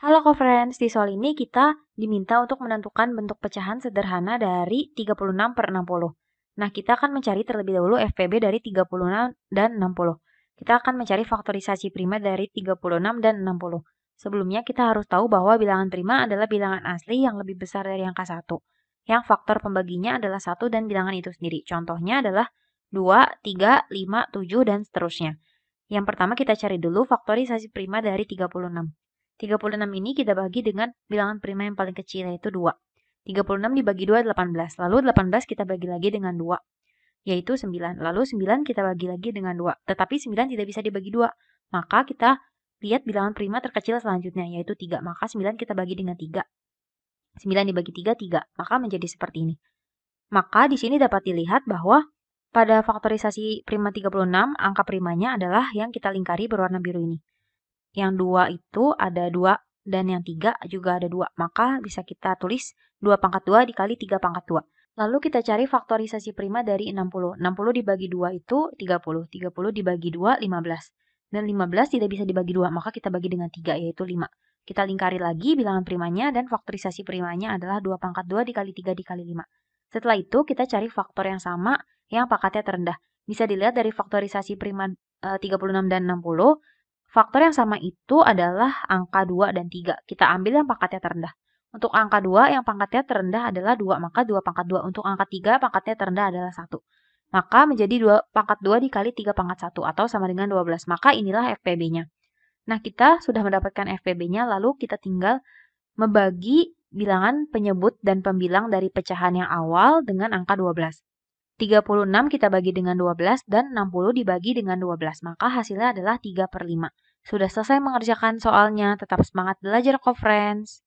Halo co-friends, di soal ini kita diminta untuk menentukan bentuk pecahan sederhana dari 36 per 60. Nah, kita akan mencari terlebih dahulu FPB dari 36 dan 60. Kita akan mencari faktorisasi prima dari 36 dan 60. Sebelumnya kita harus tahu bahwa bilangan prima adalah bilangan asli yang lebih besar dari angka 1. Yang faktor pembaginya adalah 1 dan bilangan itu sendiri. Contohnya adalah 2, 3, 5, 7, dan seterusnya. Yang pertama kita cari dulu faktorisasi prima dari 36. 36 ini kita bagi dengan bilangan prima yang paling kecil yaitu 2. 36 dibagi 2 18. Lalu 18 kita bagi lagi dengan 2 yaitu 9. Lalu 9 kita bagi lagi dengan 2. Tetapi 9 tidak bisa dibagi 2. Maka kita lihat bilangan prima terkecil selanjutnya yaitu 3. Maka 9 kita bagi dengan 3. 9 dibagi 3 3. Maka menjadi seperti ini. Maka di sini dapat dilihat bahwa pada faktorisasi prima 36 angka primanya adalah yang kita lingkari berwarna biru ini. Yang dua itu ada dua dan yang tiga juga ada dua. Maka bisa kita tulis 2 pangkat 2 dikali 3 pangkat 2. Lalu kita cari faktorisasi prima dari 60. 60 dibagi 2 itu 30. 30 dibagi 2 15. Dan 15 tidak bisa dibagi 2, maka kita bagi dengan 3 yaitu 5. Kita lingkari lagi bilangan primanya dan faktorisasi primanya adalah 2 pangkat 2 dikali 3 dikali 5. Setelah itu kita cari faktor yang sama yang pangkatnya terendah. Bisa dilihat dari faktorisasi prima 36 eh, dan 60, Faktor yang sama itu adalah angka 2 dan 3. Kita ambil yang pangkatnya terendah. Untuk angka 2, yang pangkatnya terendah adalah 2, maka 2 pangkat 2. Untuk angka 3, pangkatnya terendah adalah 1. Maka menjadi 2 pangkat 2 dikali 3 pangkat 1 atau sama dengan 12. Maka inilah FPB-nya. Nah, kita sudah mendapatkan FPB-nya, lalu kita tinggal membagi bilangan penyebut dan pembilang dari pecahan yang awal dengan angka 12. 36 kita bagi dengan 12 dan 60 dibagi dengan 12, maka hasilnya adalah 3 per 5. Sudah selesai mengerjakan soalnya, tetap semangat belajar kok friends.